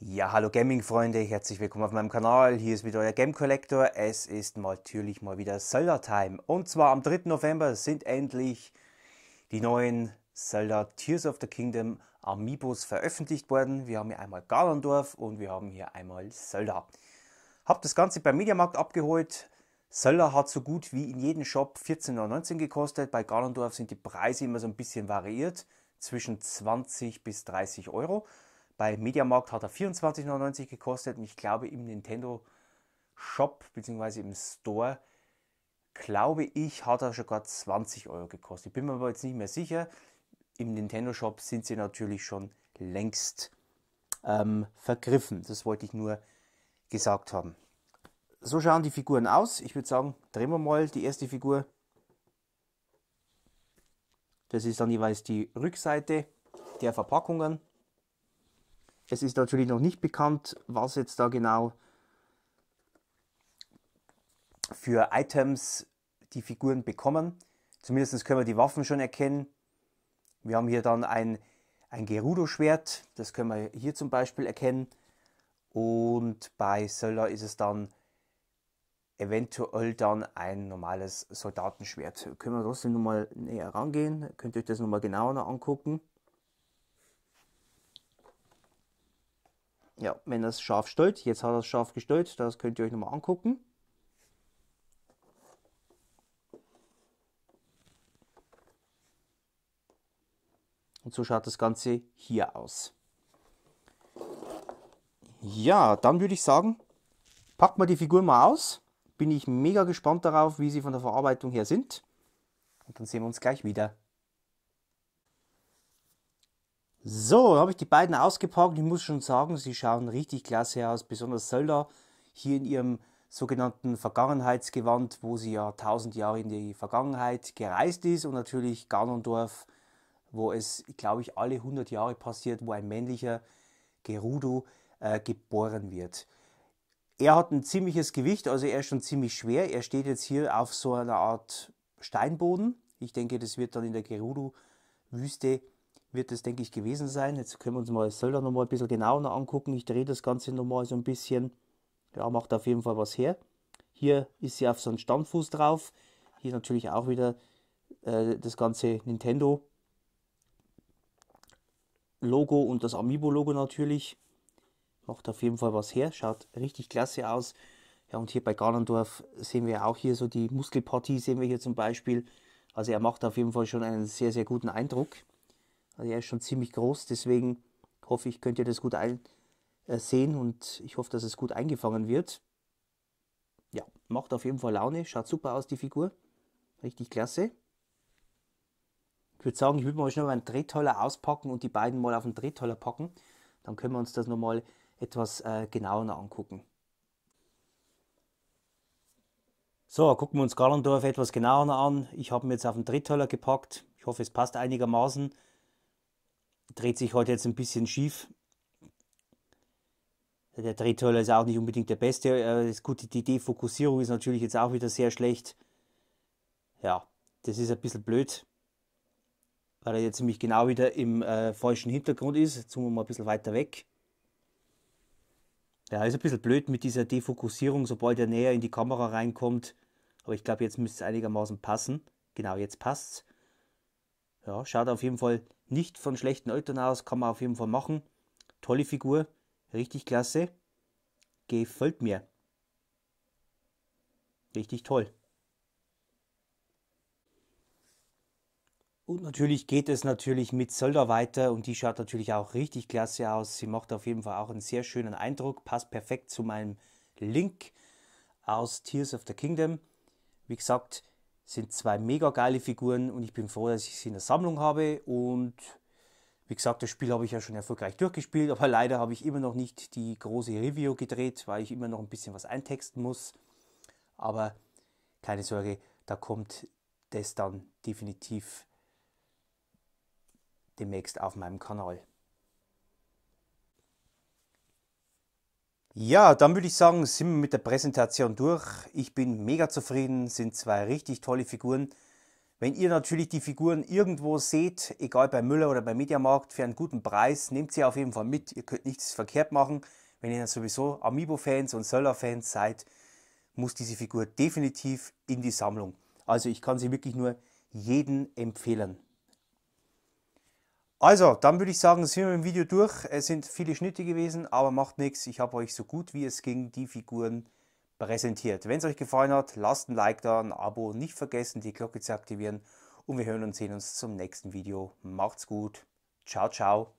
Ja, hallo Gaming-Freunde, herzlich willkommen auf meinem Kanal. Hier ist wieder euer Game Collector. Es ist natürlich mal wieder Zelda-Time. Und zwar am 3. November sind endlich die neuen Zelda Tears of the Kingdom Amiibos veröffentlicht worden. Wir haben hier einmal Ganondorf und wir haben hier einmal Zelda. Hab das Ganze beim Mediamarkt abgeholt. Söller hat so gut wie in jedem Shop 14,19 gekostet. Bei Garlandorf sind die Preise immer so ein bisschen variiert, zwischen 20 bis 30 Euro. Bei Mediamarkt hat er 24,99 gekostet und ich glaube im Nintendo Shop bzw. im Store, glaube ich, hat er sogar 20 Euro gekostet. Ich bin mir aber jetzt nicht mehr sicher. Im Nintendo Shop sind sie natürlich schon längst ähm, vergriffen. Das wollte ich nur gesagt haben so schauen die Figuren aus. Ich würde sagen, drehen wir mal die erste Figur. Das ist dann jeweils die Rückseite der Verpackungen. Es ist natürlich noch nicht bekannt, was jetzt da genau für Items die Figuren bekommen. Zumindest können wir die Waffen schon erkennen. Wir haben hier dann ein, ein Gerudo-Schwert, das können wir hier zum Beispiel erkennen. Und bei Söller ist es dann eventuell dann ein normales Soldatenschwert. Können wir trotzdem nochmal näher rangehen, könnt ihr euch das nochmal genauer angucken. Ja, wenn das scharf stellt, jetzt hat er es scharf gestellt, das könnt ihr euch nochmal angucken. Und so schaut das Ganze hier aus. Ja, dann würde ich sagen, packt mal die Figur mal aus bin ich mega gespannt darauf, wie sie von der Verarbeitung her sind. Und dann sehen wir uns gleich wieder. So, habe ich die beiden ausgepackt. Ich muss schon sagen, sie schauen richtig klasse aus. Besonders Zelda hier in ihrem sogenannten Vergangenheitsgewand, wo sie ja tausend Jahre in die Vergangenheit gereist ist. Und natürlich Ganondorf, wo es, glaube ich, alle 100 Jahre passiert, wo ein männlicher Gerudo äh, geboren wird. Er hat ein ziemliches Gewicht, also er ist schon ziemlich schwer. Er steht jetzt hier auf so einer Art Steinboden. Ich denke, das wird dann in der Gerudo-Wüste, wird das, denke ich, gewesen sein. Jetzt können wir uns mal das Söller nochmal ein bisschen genauer angucken. Ich drehe das Ganze nochmal so ein bisschen. Ja, macht auf jeden Fall was her. Hier ist sie auf so einem Standfuß drauf. Hier natürlich auch wieder äh, das ganze Nintendo Logo und das Amiibo Logo natürlich macht auf jeden Fall was her, schaut richtig klasse aus. Ja, und hier bei Garlandorf sehen wir auch hier so die Muskelpartie, sehen wir hier zum Beispiel. Also er macht auf jeden Fall schon einen sehr, sehr guten Eindruck. Also er ist schon ziemlich groß, deswegen hoffe ich, könnt ihr das gut äh, sehen und ich hoffe, dass es gut eingefangen wird. Ja, macht auf jeden Fall Laune, schaut super aus, die Figur. Richtig klasse. Ich würde sagen, ich würde mal schnell meinen Drehtoller auspacken und die beiden mal auf den Drehtoller packen. Dann können wir uns das nochmal mal etwas äh, genauer angucken. So, gucken wir uns Galandorf etwas genauer an. Ich habe mir jetzt auf den Dritthöller gepackt. Ich hoffe, es passt einigermaßen. Dreht sich heute jetzt ein bisschen schief. Der Dritthöller ist auch nicht unbedingt der beste. Äh, gut, die Defokussierung ist natürlich jetzt auch wieder sehr schlecht. Ja, das ist ein bisschen blöd, weil er jetzt ziemlich genau wieder im äh, falschen Hintergrund ist. Jetzt zoomen wir mal ein bisschen weiter weg. Ja, ist ein bisschen blöd mit dieser Defokussierung, sobald er näher in die Kamera reinkommt. Aber ich glaube, jetzt müsste es einigermaßen passen. Genau, jetzt passt's. Ja, schaut auf jeden Fall nicht von schlechten Eltern aus, kann man auf jeden Fall machen. Tolle Figur, richtig klasse. Gefällt mir. Richtig toll. Und natürlich geht es natürlich mit Sölder weiter und die schaut natürlich auch richtig klasse aus. Sie macht auf jeden Fall auch einen sehr schönen Eindruck, passt perfekt zu meinem Link aus Tears of the Kingdom. Wie gesagt, sind zwei mega geile Figuren und ich bin froh, dass ich sie in der Sammlung habe. Und wie gesagt, das Spiel habe ich ja schon erfolgreich durchgespielt, aber leider habe ich immer noch nicht die große Review gedreht, weil ich immer noch ein bisschen was eintexten muss. Aber keine Sorge, da kommt das dann definitiv demnächst auf meinem Kanal. Ja, dann würde ich sagen, sind wir mit der Präsentation durch. Ich bin mega zufrieden, sind zwei richtig tolle Figuren. Wenn ihr natürlich die Figuren irgendwo seht, egal bei Müller oder bei Mediamarkt, für einen guten Preis, nehmt sie auf jeden Fall mit. Ihr könnt nichts verkehrt machen. Wenn ihr sowieso Amiibo-Fans und Söller-Fans seid, muss diese Figur definitiv in die Sammlung. Also ich kann sie wirklich nur jedem empfehlen. Also, dann würde ich sagen, sind wir im Video durch. Es sind viele Schnitte gewesen, aber macht nichts. Ich habe euch so gut wie es ging die Figuren präsentiert. Wenn es euch gefallen hat, lasst ein Like da, ein Abo, nicht vergessen, die Glocke zu aktivieren. Und wir hören und sehen uns zum nächsten Video. Macht's gut. Ciao, ciao.